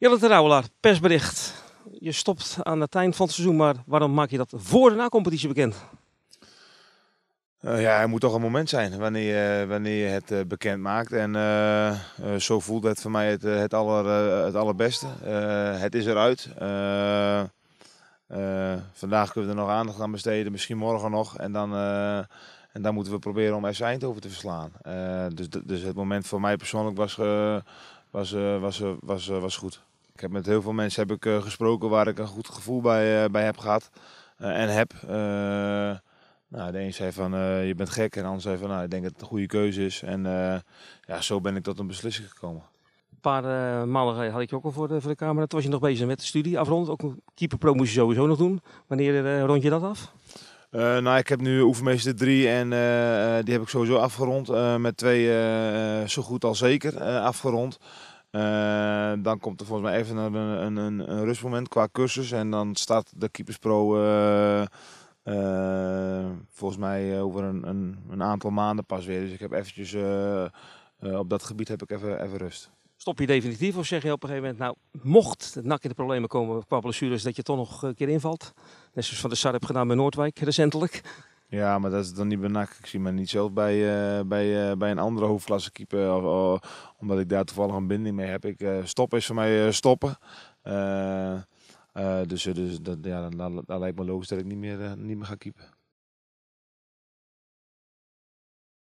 Jelle Rouwelaar, persbericht. Je stopt aan het eind van het seizoen, maar waarom maak je dat voor de na-competitie bekend? Uh, ja, het moet toch een moment zijn wanneer, wanneer je het eh, bekend maakt. En eh, zo voelt het voor mij het, het, aller, het allerbeste. het is eruit. vandaag kunnen we er nog aandacht aan besteden, misschien morgen nog. En dan, en dan moeten we proberen om FC over te verslaan. dus, dus het moment voor mij persoonlijk was was, eh, was, eh, was, eh, was goed. Ik heb met heel veel mensen heb ik, gesproken waar ik een goed gevoel bij, bij heb gehad en heb. Nou, de een zei van je bent gek en de ander zei van nou, ik denk dat het een goede keuze is. En ja, zo ben ik tot een beslissing gekomen. Een paar uh, maanden had ik je ook al voor de, voor de camera. Toen was je nog bezig met de studie afronden. Ook een keeperpro moest je sowieso nog doen. Wanneer rond je dat af? Eh, nou, ik heb nu oefenmeester 3 en eh, eh, die heb ik sowieso afgerond. met twee zo goed als zeker afgerond. dan komt er volgens mij even een, een, een, rustmoment qua cursus. En dan staat de Keepers Pro volgens mij over een, aantal maanden pas weer. Dus ik heb eventjes op dat gebied heb ik even, even rust. Stop je definitief of zeg je op een gegeven moment, nou, mocht het nak in de problemen komen qua blessures, dat je toch nog een keer invalt? Net zoals Van de Sar heb gedaan bij Noordwijk recentelijk. Ja, maar dat is dan niet bij nak. Ik zie me niet zelf bij, eh, bij, eh, bij een andere hoofdklasse keeper, of, oh, omdat ik daar toevallig een binding mee heb. Ik, eh, stop is voor mij stoppen. dus dus dat, ja, dat, lijkt me logisch dat ik niet meer, niet meer ga keeperen.